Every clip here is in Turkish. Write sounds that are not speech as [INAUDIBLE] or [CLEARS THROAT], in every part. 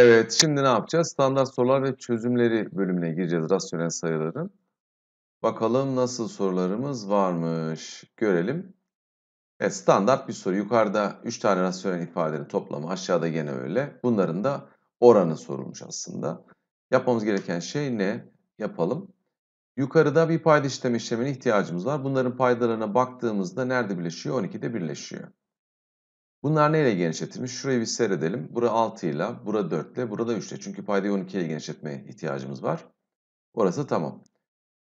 Evet, şimdi ne yapacağız? Standart sorular ve çözümleri bölümüne gireceğiz rasyonel sayıların. Bakalım nasıl sorularımız varmış. Görelim. Evet, standart bir soru. Yukarıda 3 tane rasyonel ifadenin toplamı, aşağıda gene öyle. Bunların da oranı sorulmuş aslında. Yapmamız gereken şey ne? Yapalım. Yukarıda bir payda işlem işlemine ihtiyacımız var. Bunların paydalarına baktığımızda nerede birleşiyor? 12'de birleşiyor. Bunlar neyle genişletilmiş? Şurayı bir seyredelim. Bura 6 ile, bura 4 ile, burada 3 ile. Çünkü paydayı 12 ile genişletmeye ihtiyacımız var. Orası tamam.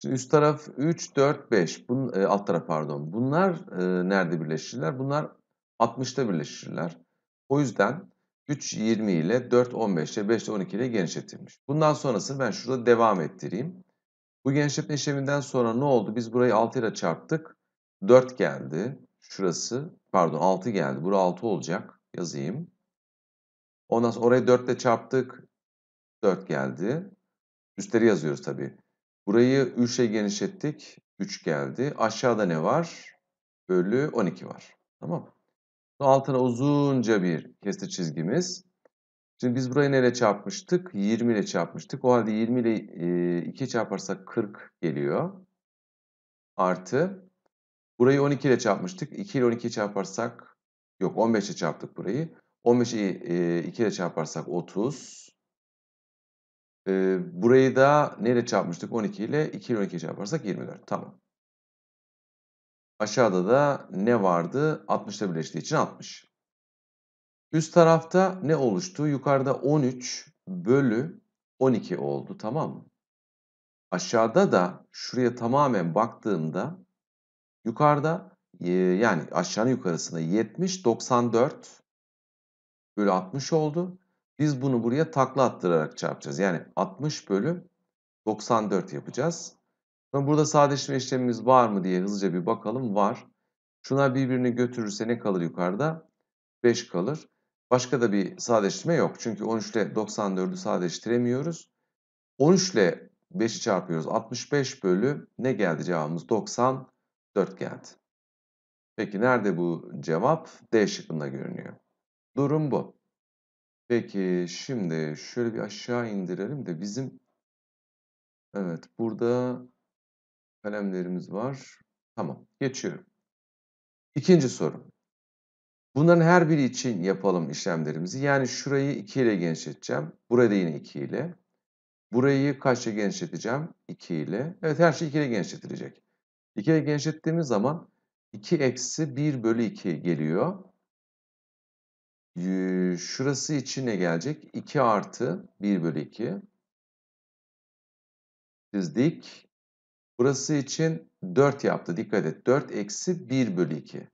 Şimdi üst taraf 3, 4, 5. Bun, e, alt taraf pardon. Bunlar e, nerede birleşirler? Bunlar 60'ta birleşirler. O yüzden 3, 20 ile 4, 15 ile 5 ile 12 ile genişletilmiş. Bundan sonrası ben şurada devam ettireyim. Bu genişletme işleminden sonra ne oldu? Biz burayı 6 ile çarptık. 4 geldi. Şurası pardon 6 geldi. Bura 6 olacak. Yazayım. Ondan sonra orayı 4 ile çarptık. 4 geldi. Üstleri yazıyoruz tabi Burayı 3'e genişlettik. 3 geldi. Aşağıda ne var? Bölü 12 var. Tamam mı? Altına uzunca bir kesti çizgimiz. Şimdi biz burayı neyle çarpmıştık? 20 ile çarpmıştık. O halde 20 ile 2 çarparsak 40 geliyor. Artı Burayı 12 ile çarpmıştık. 2 ile 12'yi çarparsak yok 15 ile çarptık burayı. 15'i 2 e, ile çarparsak 30. E, burayı da neyle çarpmıştık? 12 ile 2 ile 12'yi çarparsak 24. Tamam. Aşağıda da ne vardı? 60 ile birleştiği için 60. Üst tarafta ne oluştu? Yukarıda 13 bölü 12 oldu tamam mı? Aşağıda da şuraya tamamen baktığımda Yukarıda yani aşağının yukarısında 70, 94 bölü 60 oldu. Biz bunu buraya takla attırarak çarpacağız. Yani 60 bölü 94 yapacağız. Burada sadeleşme işlemimiz var mı diye hızlıca bir bakalım. Var. Şunlar birbirini götürürse ne kalır yukarıda? 5 kalır. Başka da bir sadeleştirme yok. Çünkü 13 ile 94'ü sadeleştiremiyoruz. 13 ile 5'i çarpıyoruz. 65 bölü ne geldi cevabımız? 94. 4 geldi. Peki nerede bu cevap? D şıkkında görünüyor. Durum bu. Peki şimdi şöyle bir aşağı indirelim de bizim Evet burada kalemlerimiz var. Tamam geçiyorum. İkinci soru. Bunların her biri için yapalım işlemlerimizi. Yani şurayı 2 ile genişleteceğim. Burayı da yine 2 ile. Burayı kaç genişleteceğim? 2 ile. Evet her şey 2 ile genişletilecek. 2'ye genişlettiğimiz zaman 2 eksi 1 bölü 2 geliyor. Şurası için ne gelecek? 2 artı 1 bölü 2. Çizdik. Burası için 4 yaptı. Dikkat et. 4 eksi 1 bölü 2.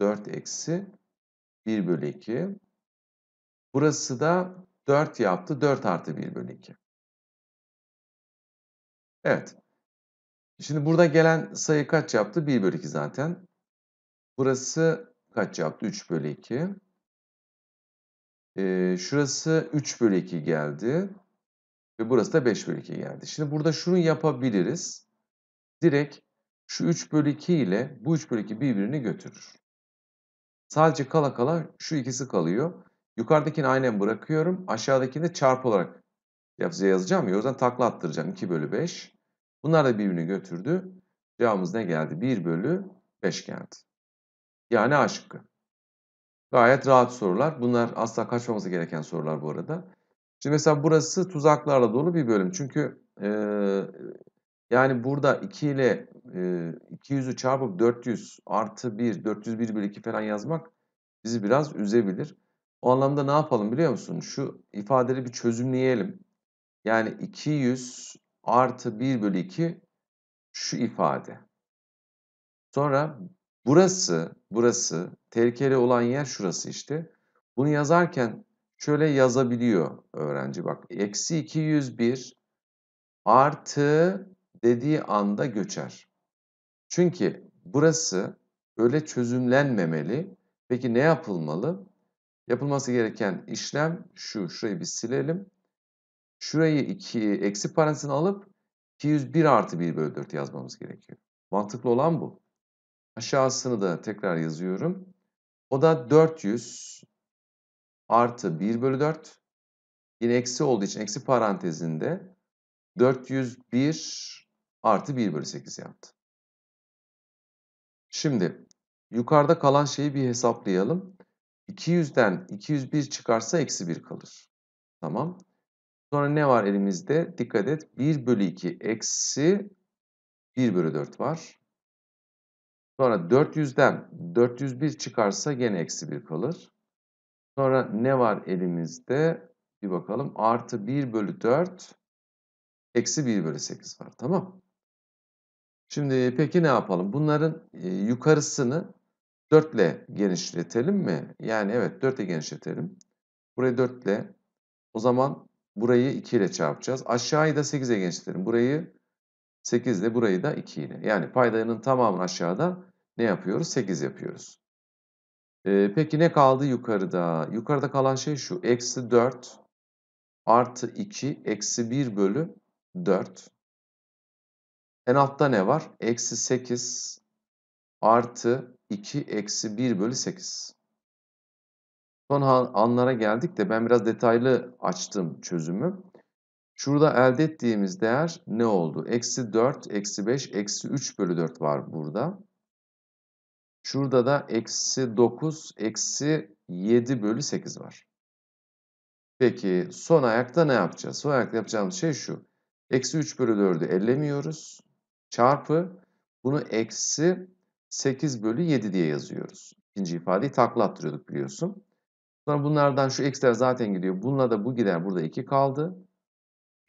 4 eksi 1 bölü 2. Burası da 4 yaptı. 4 artı 1 bölü 2. Evet. Şimdi burada gelen sayı kaç yaptı? 1 bölü 2 zaten. Burası kaç yaptı? 3 bölü 2. Ee, şurası 3 bölü 2 geldi. Ve burası da 5 bölü 2 geldi. Şimdi burada şunu yapabiliriz. Direkt şu 3 bölü 2 ile bu 3 bölü 2 birbirini götürür. Sadece kala kala şu ikisi kalıyor. Yukarıdakini aynen bırakıyorum. Aşağıdakini de çarp olarak yazacağım O yüzden takla attıracağım. 2 bölü 5. Bunlar da birbirini götürdü. Cevabımız ne geldi? 1 bölü 5 geldi. Yani A şıkkı. Gayet rahat sorular. Bunlar asla kaçmaması gereken sorular bu arada. Şimdi mesela burası tuzaklarla dolu bir bölüm. Çünkü e, yani burada 2 ile e, 200'ü çarpıp 400 artı 1, 401 bölü 2 falan yazmak bizi biraz üzebilir. O anlamda ne yapalım biliyor musun? Şu ifadeleri bir çözümleyelim. Yani 200 artı 1 bölü 2 şu ifade. Sonra burası, burası, tehlikeli olan yer şurası işte. Bunu yazarken şöyle yazabiliyor öğrenci. Bak eksi 201 artı dediği anda göçer. Çünkü burası öyle çözümlenmemeli. Peki ne yapılmalı? Yapılması gereken işlem şu. Şurayı bir silelim. Şurayı 2, eksi parantezin alıp 201 artı 1 bölü 4 yazmamız gerekiyor. Mantıklı olan bu. Aşağısını da tekrar yazıyorum. O da 400 artı 1 bölü 4. Yine eksi olduğu için eksi parantezinde 401 artı 1 bölü 8 yaptı. Şimdi yukarıda kalan şeyi bir hesaplayalım. 200'den 201 çıkarsa eksi 1 kalır. Tamam. Sonra ne var elimizde? Dikkat et. 1 bölü 2 eksi 1 bölü 4 var. Sonra 400'den 401 çıkarsa gene eksi 1 kalır. Sonra ne var elimizde? Bir bakalım. Artı 1 bölü 4 eksi 1 bölü 8 var. Tamam. Şimdi peki ne yapalım? Bunların e, yukarısını 4 ile genişletelim mi? Yani evet 4 ile genişletelim. Burayı 4 ile. O zaman Burayı 2 ile çarpacağız. Aşağıyı da 8'e gençlerim. Burayı 8 ile burayı da 2 ile. Yani paydayının tamamını aşağıda ne yapıyoruz? 8 yapıyoruz. Ee, peki ne kaldı yukarıda? Yukarıda kalan şey şu. Eksi 4 artı 2 eksi 1 bölü 4. En altta ne var? Eksi 8 artı 2 eksi 1 bölü 8. Son anlara geldik de ben biraz detaylı açtım çözümü. Şurada elde ettiğimiz değer ne oldu? Eksi 4, eksi 5, eksi 3 bölü 4 var burada. Şurada da eksi 9, eksi 7 bölü 8 var. Peki son ayakta ne yapacağız? Son ayakta yapacağımız şey şu. Eksi 3 bölü 4'ü ellemiyoruz. Çarpı bunu eksi 8 bölü 7 diye yazıyoruz. İkinci ifadeyi taklattırıyorduk biliyorsun. Sonra bunlardan şu ekstra zaten gidiyor. Bununla da bu gider. Burada 2 kaldı.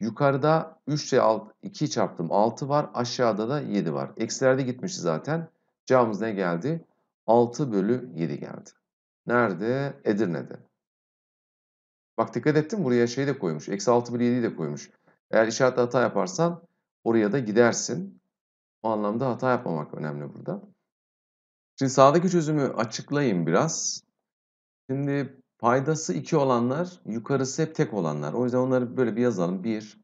Yukarıda 3 ile 2 çarptım 6 var. Aşağıda da 7 var. Eksilerde gitmişti zaten. Cevabımız ne geldi? 6 bölü 7 geldi. Nerede? Edirne'de. Bak dikkat ettim buraya şey de koymuş. Eksi 6 bölü 7'yi de koymuş. Eğer işaretle hata yaparsan oraya da gidersin. O anlamda hata yapmamak önemli burada. Şimdi sağdaki çözümü açıklayayım biraz. Şimdi Paydası 2 olanlar, yukarısı hep tek olanlar. O yüzden onları böyle bir yazalım. 1,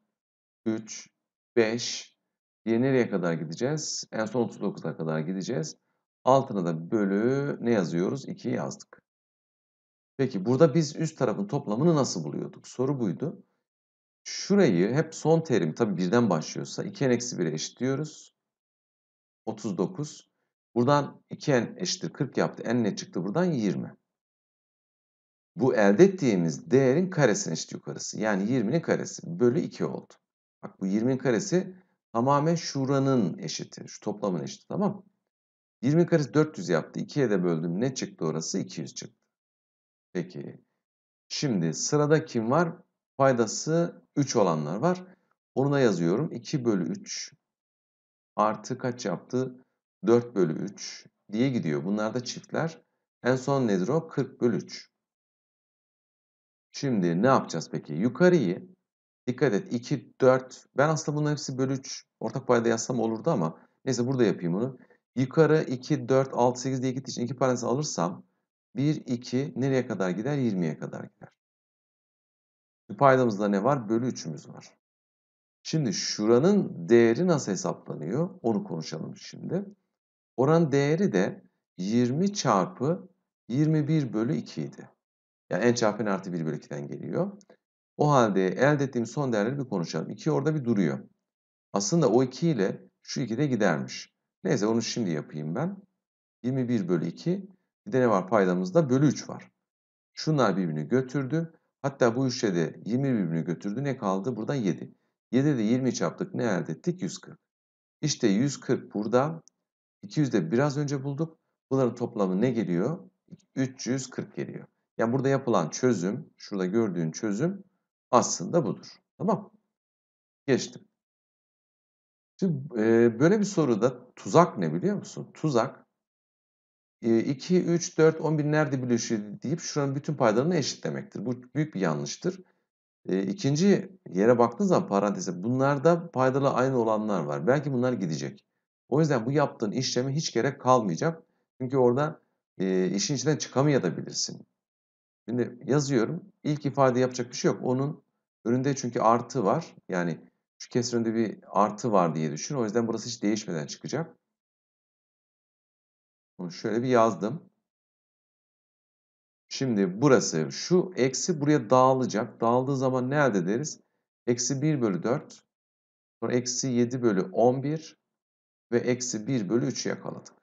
3, 5 diye nereye kadar gideceğiz? En son 39'a kadar gideceğiz. Altına da bölü ne yazıyoruz? 2 yazdık. Peki burada biz üst tarafın toplamını nasıl buluyorduk? Soru buydu. Şurayı hep son terim tabii birden başlıyorsa 2n eksi 1'e eşitliyoruz. 39. Buradan 2n eşittir 40 yaptı. n ne çıktı buradan? 20 bu elde ettiğimiz değerin karesinin işte yukarısı. Yani 20'nin karesi bölü 2 oldu. Bak bu 20'nin karesi tamamen şuranın eşiti. Şu toplamın eşiti tamam mı? 20 karesi 400 yaptı. 2'ye de böldüm. Ne çıktı orası? 200 çıktı. Peki. Şimdi sırada kim var? Faydası 3 olanlar var. Onu da yazıyorum. 2 bölü 3 artı kaç yaptı? 4 bölü 3 diye gidiyor. Bunlar da çiftler. En son nedir o? 40 bölü 3. Şimdi ne yapacağız peki? Yukarıyı dikkat et 2, 4. Ben aslında bunların hepsi bölü 3. Ortak payda yazsam olurdu ama neyse burada yapayım bunu. Yukarı 2, 4, 6, 8 diye gittiği için 2 parantez alırsam 1, 2 nereye kadar gider? 20'ye kadar gider. Paydamızda ne var? Bölü 3'ümüz var. Şimdi şuranın değeri nasıl hesaplanıyor? Onu konuşalım şimdi. Oranın değeri de 20 çarpı 21 bölü 2 idi. Yani n çarpı n artı 1 bölü 2'den geliyor. O halde elde ettiğim son değerleri bir konuşalım. 2 orada bir duruyor. Aslında o 2 ile şu 2 de gidermiş. Neyse onu şimdi yapayım ben. 21 bölü 2. Bir de ne var paydamızda? Bölü 3 var. Şunlar birbirini götürdü. Hatta bu 3'e de 20 birbirini götürdü. Ne kaldı? Burada 7. 7 de 20 çarptık. Ne elde ettik? 140. İşte 140 burada. 200 de biraz önce bulduk. Bunların toplamı ne geliyor? 340 geliyor. Yani burada yapılan çözüm, şurada gördüğün çözüm aslında budur. Tamam Geçtim. Şimdi e, böyle bir soruda tuzak ne biliyor musun? Tuzak e, 2, 3, 4, 10 nerede birleşir deyip şuranın bütün paylarını eşitlemektir. Bu büyük bir yanlıştır. E, ikinci yere baktığınız zaman paranteze bunlarda paydalı aynı olanlar var. Belki bunlar gidecek. O yüzden bu yaptığın işlemi hiç gerek kalmayacak. Çünkü orada e, işin içinden çıkamayabilirsin. Şimdi yazıyorum. İlk ifade yapacak bir şey yok. Onun önünde çünkü artı var. Yani şu kesrinde bir artı var diye düşün. O yüzden burası hiç değişmeden çıkacak. Bunu şöyle bir yazdım. Şimdi burası şu eksi buraya dağılacak. Dağıldığı zaman ne elde ederiz? Eksi 1 bölü 4. Sonra eksi 7 bölü 11 ve eksi 1 bölü 3'ü yakaladık.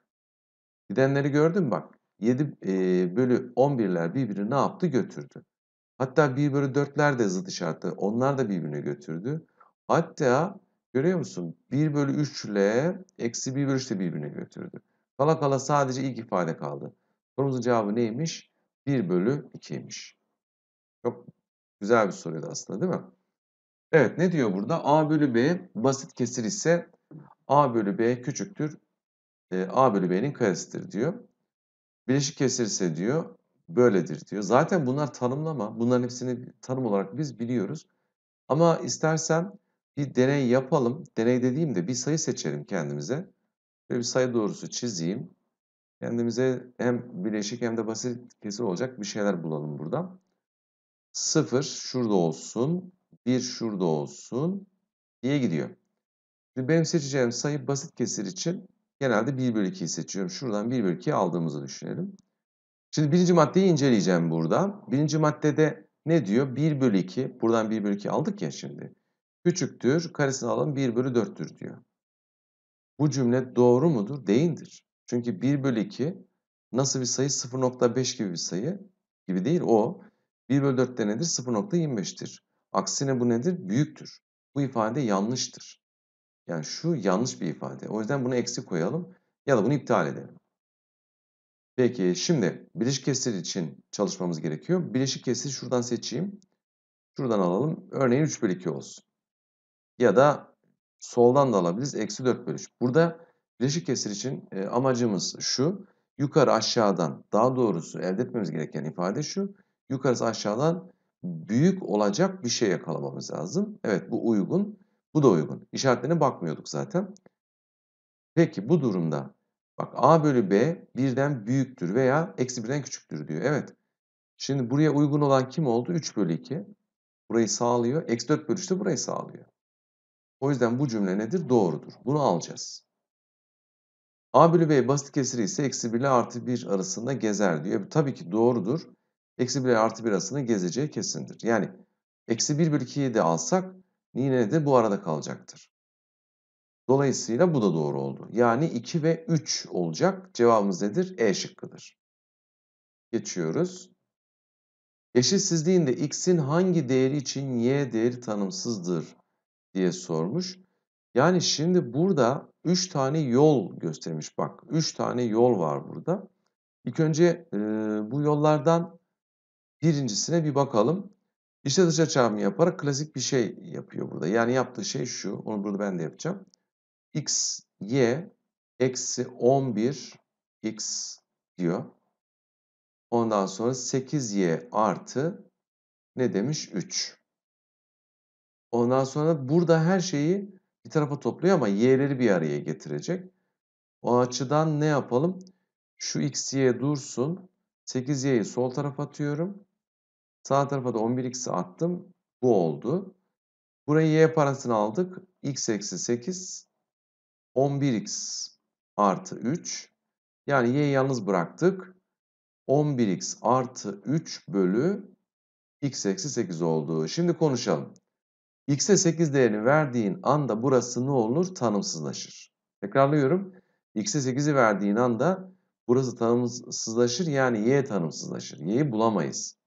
Gidenleri gördün mü bak. 7 e, bölü 11'ler birbirini ne yaptı? Götürdü. Hatta 1 bölü 4'ler de zıt işaretli. Onlar da birbirini götürdü. Hatta görüyor musun? 1 bölü 3 ile eksi 1 bölü 3 de birbirini götürdü. Kala kala sadece ilk ifade kaldı. Sorumuzun cevabı neymiş? 1 bölü 2'ymiş. Çok güzel bir soruydu aslında değil mi? Evet ne diyor burada? A bölü B basit kesir ise A bölü B küçüktür. A bölü B'nin karesidir diyor. Bileşik kesirse diyor böyledir diyor. Zaten bunlar tanımlama. Bunların hepsini tanım olarak biz biliyoruz. Ama istersen bir deney yapalım. Deney dediğimde bir sayı seçelim kendimize. Ve bir sayı doğrusu çizeyim. Kendimize hem bileşik hem de basit kesir olacak bir şeyler bulalım burada. 0 şurada olsun, 1 şurada olsun diye gidiyor. Şimdi benim seçeceğim sayı basit kesir için Genelde 1 bölü 2'yi seçiyorum. Şuradan 1 bölü 2'yi aldığımızı düşünelim. Şimdi birinci maddeyi inceleyeceğim burada. Birinci maddede ne diyor? 1 bölü 2. Buradan 1 bölü 2 aldık ya şimdi. Küçüktür. Karesini alalım 1 bölü 4'tür diyor. Bu cümle doğru mudur? Değildir. Çünkü 1 bölü 2 nasıl bir sayı? 0.5 gibi bir sayı gibi değil o. 1 bölü 4'te nedir? 0.25'tir. Aksine bu nedir? Büyüktür. Bu ifade yanlıştır. Yani şu yanlış bir ifade. O yüzden bunu eksi koyalım ya da bunu iptal edelim. Peki şimdi bileşik kesir için çalışmamız gerekiyor. Bileşik kesir şuradan seçeyim. Şuradan alalım. Örneğin 3 bölü 2 olsun. Ya da soldan da alabiliriz. Eksi 4 bölü 3. Burada bileşik kesir için e, amacımız şu. Yukarı aşağıdan daha doğrusu elde etmemiz gereken ifade şu. Yukarısı aşağıdan büyük olacak bir şey yakalamamız lazım. Evet bu uygun. Bu da uygun. İşaretlerine bakmıyorduk zaten. Peki bu durumda bak A bölü B birden büyüktür veya eksi birden küçüktür diyor. Evet. Şimdi buraya uygun olan kim oldu? 3 bölü 2. Burayı sağlıyor. Eksi 4 bölü 3 de burayı sağlıyor. O yüzden bu cümle nedir? Doğrudur. Bunu alacağız. A bölü B basit kesiri ise eksi 1 ile artı 1 arasında gezer diyor. E, tabii ki doğrudur. Eksi 1 ile artı 1 arasında gezeceği kesindir. Yani eksi 1 bölü 2'yi de alsak Yine de bu arada kalacaktır. Dolayısıyla bu da doğru oldu. Yani 2 ve 3 olacak. Cevabımız nedir? E şıkkıdır. Geçiyoruz. Eşitsizliğinde x'in hangi değeri için y değeri tanımsızdır diye sormuş. Yani şimdi burada 3 tane yol göstermiş. Bak 3 tane yol var burada. İlk önce e, bu yollardan birincisine bir bakalım. İşte dışa çarpımı yaparak klasik bir şey yapıyor burada. Yani yaptığı şey şu. Onu burada ben de yapacağım. X, Y eksi 11 X diyor. Ondan sonra 8Y artı ne demiş? 3. Ondan sonra burada her şeyi bir tarafa topluyor ama y'leri bir araya getirecek. O açıdan ne yapalım? Şu x, y dursun. 8y'yi sol tarafa atıyorum. Sağ tarafa da 11x'i attım. Bu oldu. Buraya y parasını aldık. x eksi 8. 11x artı 3. Yani y'yi yalnız bıraktık. 11x artı 3 bölü x eksi 8 oldu. Şimdi konuşalım. x'e 8 değerini verdiğin anda burası ne olur? Tanımsızlaşır. Tekrarlıyorum. x'e 8'i verdiğin anda burası tanımsızlaşır. Yani y tanımsızlaşır. y'yi bulamayız.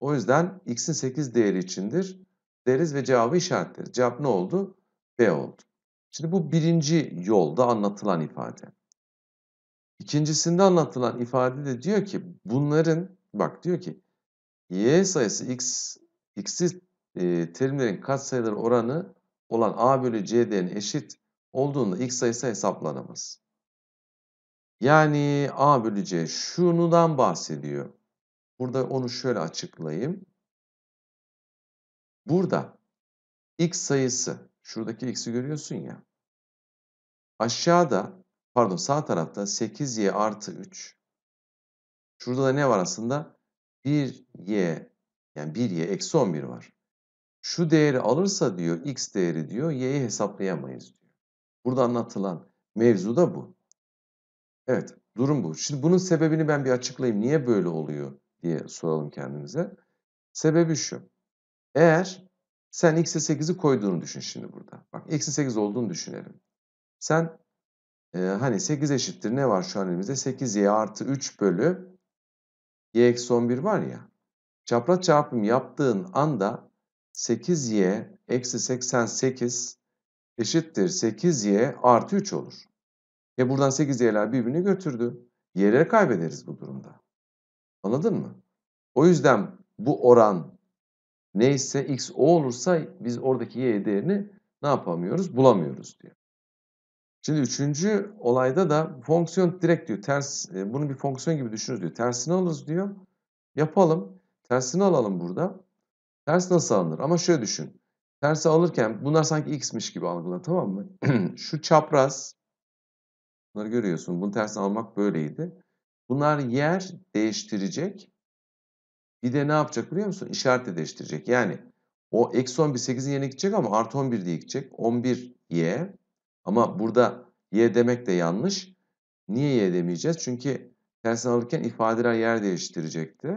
O yüzden x'in 8 değeri içindir deriz ve cevabı işaretleriz. Cevap ne oldu? B oldu. Şimdi bu birinci yolda anlatılan ifade. İkincisinde anlatılan ifade de diyor ki bunların bak diyor ki y sayısı x x'siz e, terimlerin katsayıları oranı olan a bölü c eşit olduğunda x sayısı hesaplanamaz. Yani a bölü c şundan bahsediyor. Burada onu şöyle açıklayayım. Burada x sayısı, şuradaki x'i görüyorsun ya. Aşağıda, pardon sağ tarafta 8y artı 3. Şurada da ne var aslında? 1y, yani 1y eksi 11 var. Şu değeri alırsa diyor, x değeri diyor, y'yi hesaplayamayız diyor. Burada anlatılan mevzu da bu. Evet, durum bu. Şimdi bunun sebebini ben bir açıklayayım. Niye böyle oluyor? diye soralım kendimize. Sebebi şu. Eğer sen x'e 8'i koyduğunu düşün şimdi burada. Bak x'e 8 olduğunu düşünelim. Sen e, hani 8 eşittir ne var şu an elimizde? 8y artı 3 bölü y eksi 11 var ya. Çapraz çarpım yaptığın anda 8y eksi 88 eşittir 8y artı 3 olur. Ya e, buradan 8y'ler birbirini götürdü. Y'leri kaybederiz bu durumda. Anladın mı? O yüzden bu oran neyse x o olursa biz oradaki y değerini ne yapamıyoruz? Bulamıyoruz diyor. Şimdi üçüncü olayda da fonksiyon direkt diyor. Ters, e, bunu bir fonksiyon gibi düşünürüz diyor. Tersini alırız diyor. Yapalım. Tersini alalım burada. Ters nasıl alınır? Ama şöyle düşün. Tersi alırken bunlar sanki x'miş gibi algıla, tamam mı? [CLEARS THROAT] Şu çapraz bunları görüyorsun. Bunu tersini almak böyleydi. Bunlar yer değiştirecek. Bir de ne yapacak biliyor musun? İşaret de değiştirecek. Yani o eksi 11 8'in yerine gidecek ama artı 11 diye gidecek. 11 y. Ama burada y demek de yanlış. Niye y demeyeceğiz? Çünkü tersten alırken ifadeler yer değiştirecekti.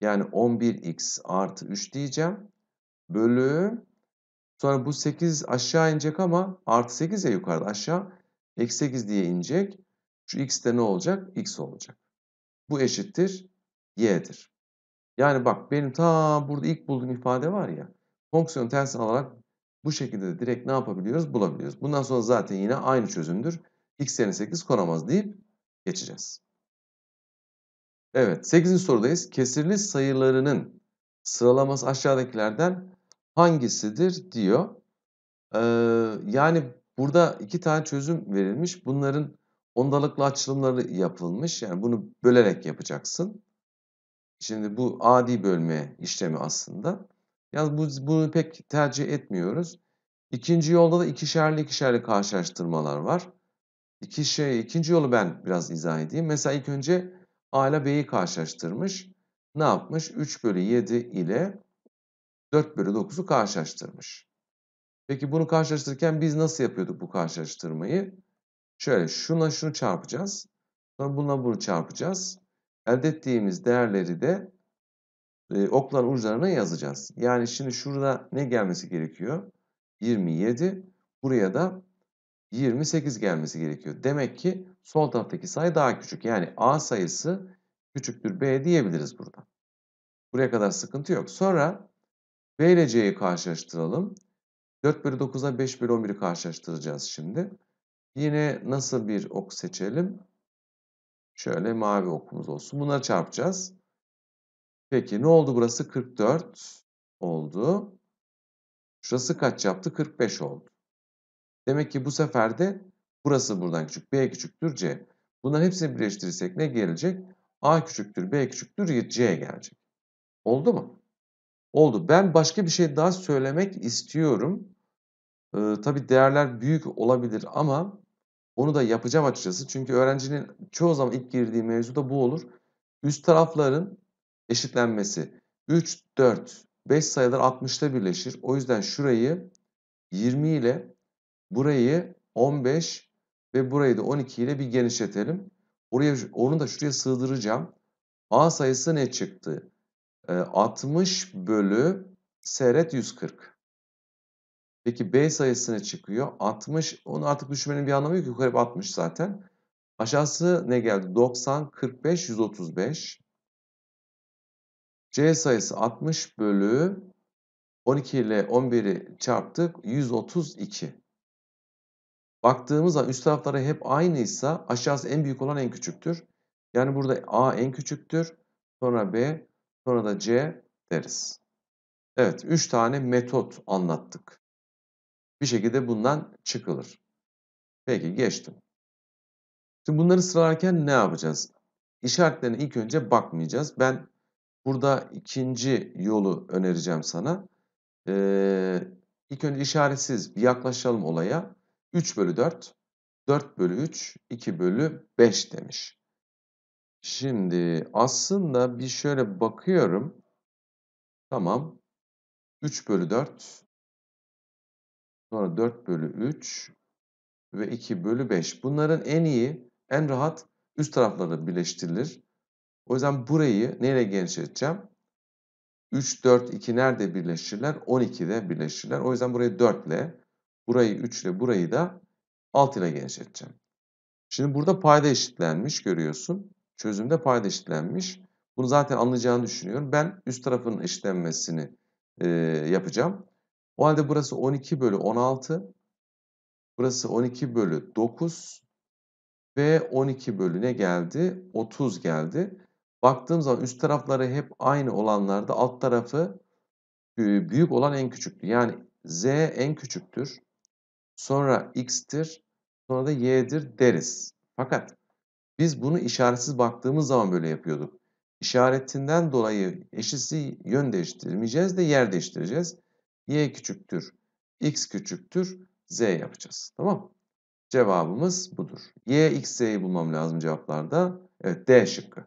Yani 11x artı 3 diyeceğim. Bölü. Sonra bu 8 aşağı inecek ama artı 8 ya yukarıda aşağı. Eksi 8 diye inecek. Şu x de ne olacak? x olacak. Bu eşittir y'dir. Yani bak benim ta burada ilk bulduğum ifade var ya. Fonksiyon tersini alarak bu şekilde de direkt ne yapabiliyoruz? Bulabiliyoruz. Bundan sonra zaten yine aynı çözümdür. x yerine 8 konamaz deyip geçeceğiz. Evet 8. sorudayız. Kesirli sayılarının sıralaması aşağıdakilerden hangisidir diyor. Ee, yani burada iki tane çözüm verilmiş. Bunların Ondalıklı açılımları yapılmış. Yani bunu bölerek yapacaksın. Şimdi bu adi bölme işlemi aslında. Yani bu, bunu pek tercih etmiyoruz. İkinci yolda da ikişerli ikişerli karşılaştırmalar var. İki şey, ikinci yolu ben biraz izah edeyim. Mesela ilk önce A ile B'yi karşılaştırmış. Ne yapmış? 3 bölü 7 ile 4 bölü 9'u karşılaştırmış. Peki bunu karşılaştırırken biz nasıl yapıyorduk bu karşılaştırmayı? Şöyle şuna şunu çarpacağız. Sonra bununla bunu çarpacağız. Elde ettiğimiz değerleri de e, okların uçlarına yazacağız. Yani şimdi şurada ne gelmesi gerekiyor? 27. Buraya da 28 gelmesi gerekiyor. Demek ki sol taraftaki sayı daha küçük. Yani A sayısı küçüktür B diyebiliriz burada. Buraya kadar sıkıntı yok. Sonra B ile C'yi karşılaştıralım. 4 bölü 9'a 5 bölü 11'i karşılaştıracağız şimdi. Yine nasıl bir ok seçelim? Şöyle mavi okumuz olsun. Bunları çarpacağız. Peki ne oldu burası? 44 oldu. Şurası kaç yaptı? 45 oldu. Demek ki bu sefer de burası buradan küçük. B küçüktür C. Bunların hepsini birleştirirsek ne gelecek? A küçüktür, B küçüktür, C gelecek. Oldu mu? Oldu. Ben başka bir şey daha söylemek istiyorum. Ee, tabii değerler büyük olabilir ama onu da yapacağım açıkçası. Çünkü öğrencinin çoğu zaman ilk girdiği mevzu da bu olur. Üst tarafların eşitlenmesi. 3, 4, 5 sayılar 60'ta birleşir. O yüzden şurayı 20 ile burayı 15 ve burayı da 12 ile bir genişletelim. Oraya, onu da şuraya sığdıracağım. A sayısı ne çıktı? 60 ee, bölü seret 140. Peki B sayısına çıkıyor. 60. Onu artık düşmenin bir anlamı yok. Yukarı 60 zaten. Aşağısı ne geldi? 90, 45, 135. C sayısı 60 bölü 12 ile 11'i çarptık. 132. Baktığımızda üst tarafları hep aynıysa aşağısı en büyük olan en küçüktür. Yani burada A en küçüktür. Sonra B, sonra da C deriz. Evet, 3 tane metot anlattık bir şekilde bundan çıkılır. Peki geçtim. Şimdi bunları sıralarken ne yapacağız? İşaretlerine ilk önce bakmayacağız. Ben burada ikinci yolu önereceğim sana. Ee, ilk önce işaretsiz bir yaklaşalım olaya. 3 bölü 4, 4 bölü 3, 2 bölü 5 demiş. Şimdi aslında bir şöyle bakıyorum. Tamam. 3 bölü 4, Sonra 4 bölü 3 ve 2 bölü 5. Bunların en iyi, en rahat üst tarafları birleştirilir. O yüzden burayı neyle genişleteceğim? 3, 4, 2 nerede birleşirler? 12'de birleşirler. O yüzden burayı 4 ile, burayı 3 ile, burayı da 6 ile genişleteceğim. Şimdi burada payda eşitlenmiş görüyorsun. Çözümde payda eşitlenmiş. Bunu zaten anlayacağını düşünüyorum. Ben üst tarafın eşitlenmesini e, yapacağım. O halde burası 12 bölü 16. Burası 12 bölü 9. Ve 12 bölü ne geldi? 30 geldi. Baktığım zaman üst tarafları hep aynı olanlarda alt tarafı e, büyük olan en küçüktü. Yani z en küçüktür. Sonra x'tir. Sonra da y'dir deriz. Fakat biz bunu işaretsiz baktığımız zaman böyle yapıyorduk. İşaretinden dolayı eşisi yön değiştirmeyeceğiz de yer değiştireceğiz y küçüktür, x küçüktür, z yapacağız. Tamam Cevabımız budur. Y, x, z'yi bulmam lazım cevaplarda. Evet D şıkkı.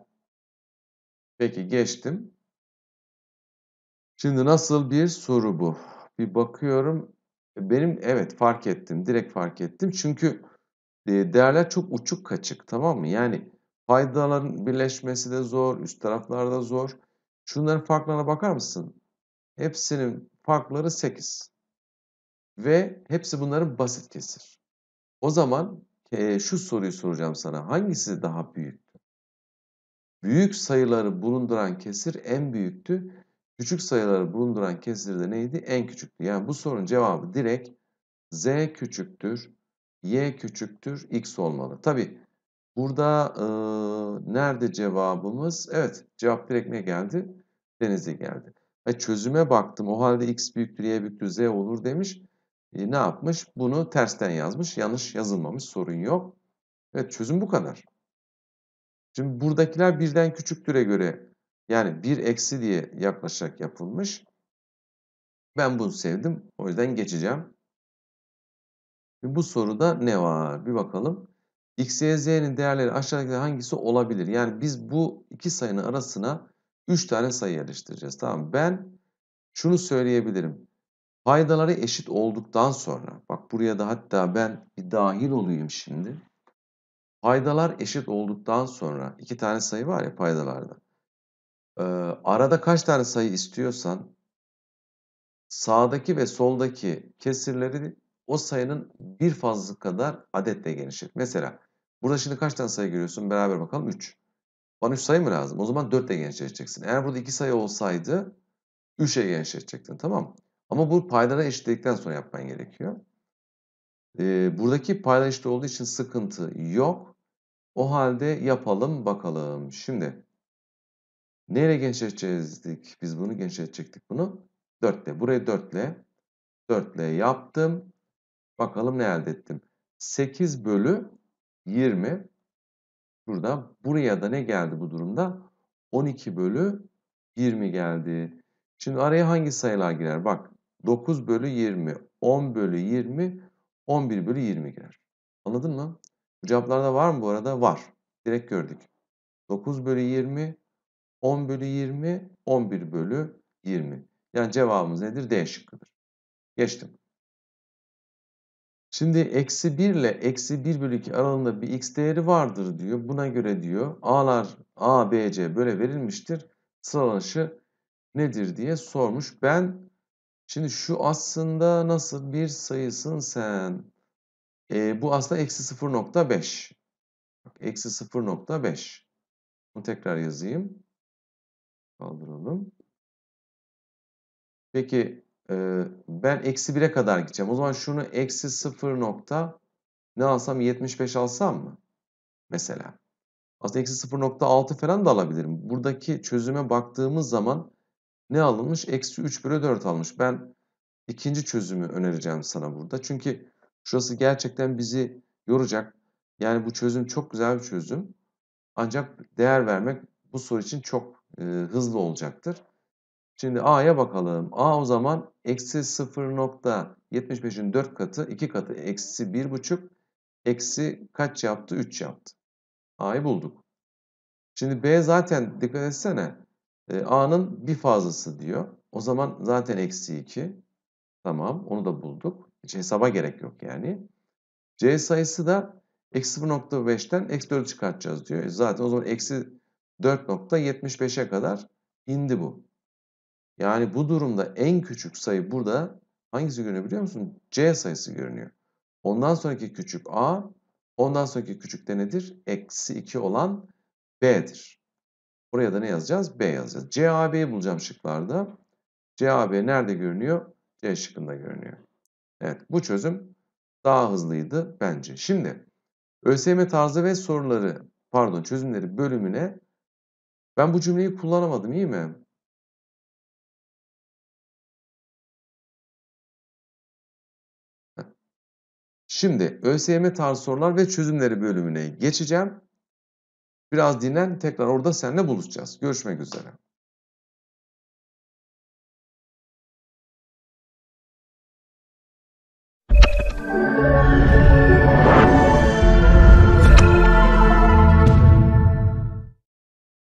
Peki geçtim. Şimdi nasıl bir soru bu? Bir bakıyorum. E, benim evet fark ettim. Direkt fark ettim. Çünkü e, değerler çok uçuk kaçık tamam mı? Yani faydaların birleşmesi de zor. Üst taraflarda zor. Şunların farklarına bakar mısın? Hepsinin Farkları 8. Ve hepsi bunların basit kesir. O zaman e, şu soruyu soracağım sana. Hangisi daha büyüktü? Büyük sayıları bulunduran kesir en büyüktü. Küçük sayıları bulunduran kesir de neydi? En küçüktü. Yani bu sorunun cevabı direkt z küçüktür, y küçüktür, x olmalı. Tabi burada e, nerede cevabımız? Evet cevap direkt ne geldi? Denize geldi. E, çözüme baktım. O halde x büyüktür, y büyüktür, z olur demiş. E, ne yapmış? Bunu tersten yazmış. Yanlış yazılmamış. Sorun yok. Evet çözüm bu kadar. Şimdi buradakiler birden küçüktüre göre yani bir eksi diye yaklaşarak yapılmış. Ben bunu sevdim. O yüzden geçeceğim. Şimdi bu soruda ne var? Bir bakalım. X, Y, Z'nin değerleri aşağıdaki hangisi olabilir? Yani biz bu iki sayının arasına 3 tane sayı yerleştireceğiz. Tamam ben şunu söyleyebilirim. Paydaları eşit olduktan sonra bak buraya da hatta ben bir dahil olayım şimdi. Paydalar eşit olduktan sonra iki tane sayı var ya paydalarda. Ee, arada kaç tane sayı istiyorsan sağdaki ve soldaki kesirleri o sayının bir fazlası kadar adetle genişlet. Mesela burada şimdi kaç tane sayı görüyorsun? Beraber bakalım 3. Bana 3 sayı mı lazım? O zaman 4 ile genişleteceksin. Eğer burada 2 sayı olsaydı 3 ile genişletecektin tamam Ama bu paylara eşitledikten sonra yapman gerekiyor. E, buradaki paylar eşit olduğu için sıkıntı yok. O halde yapalım bakalım. Şimdi neyle genişletecektik? Biz bunu genişletecektik bunu. 4 ile. Burayı 4 ile. 4 ile yaptım. Bakalım ne elde ettim. 8 bölü 20 Şurada buraya da ne geldi bu durumda? 12 bölü 20 geldi. Şimdi araya hangi sayılar girer? Bak 9 bölü 20, 10 bölü 20, 11 bölü 20 girer. Anladın mı? Bu cevaplarda var mı bu arada? Var. Direkt gördük. 9 bölü 20, 10 bölü 20, 11 bölü 20. Yani cevabımız nedir? D şıkkıdır. Geçtim. Şimdi eksi 1 ile eksi 1 bölü 2 aralığında bir x değeri vardır diyor. Buna göre diyor a'lar a, b, c böyle verilmiştir. Sıralanışı nedir diye sormuş. Ben şimdi şu aslında nasıl bir sayısın sen? E, bu aslında eksi 0.5. Eksi 0.5. Bunu tekrar yazayım. Kaldıralım. Peki ee, ben eksi 1'e kadar gideceğim. O zaman şunu eksi 0 nokta ne alsam 75 alsam mı? Mesela. Aslında eksi 0.6 falan da alabilirim. Buradaki çözüme baktığımız zaman ne alınmış? Eksi 3 bölü 4 almış. Ben ikinci çözümü önereceğim sana burada. Çünkü şurası gerçekten bizi yoracak. Yani bu çözüm çok güzel bir çözüm. Ancak değer vermek bu soru için çok e, hızlı olacaktır. Şimdi A'ya bakalım. A o zaman eksi 0.75'in 4 katı, 2 katı eksi 1.5 eksi kaç yaptı? 3 yaptı. A'yı bulduk. Şimdi B zaten dikkat etsene e, A'nın bir fazlası diyor. O zaman zaten eksi 2. Tamam onu da bulduk. Hiç hesaba gerek yok yani. C sayısı da eksi 0.5'ten eksi 4 çıkartacağız diyor. E, zaten o zaman eksi 4.75'e kadar indi bu. Yani bu durumda en küçük sayı burada hangisi görünüyor biliyor musun? C sayısı görünüyor. Ondan sonraki küçük A, ondan sonraki küçük de nedir? Eksi 2 olan B'dir. Buraya da ne yazacağız? B yazacağız. CAB'yi bulacağım şıklarda. CAB nerede görünüyor? C şıkkında görünüyor. Evet bu çözüm daha hızlıydı bence. Şimdi ÖSYM tarzı ve soruları pardon çözümleri bölümüne ben bu cümleyi kullanamadım iyi mi? Şimdi ÖSYM tarzı sorular ve çözümleri bölümüne geçeceğim. Biraz dinlen tekrar orada seninle buluşacağız. Görüşmek üzere.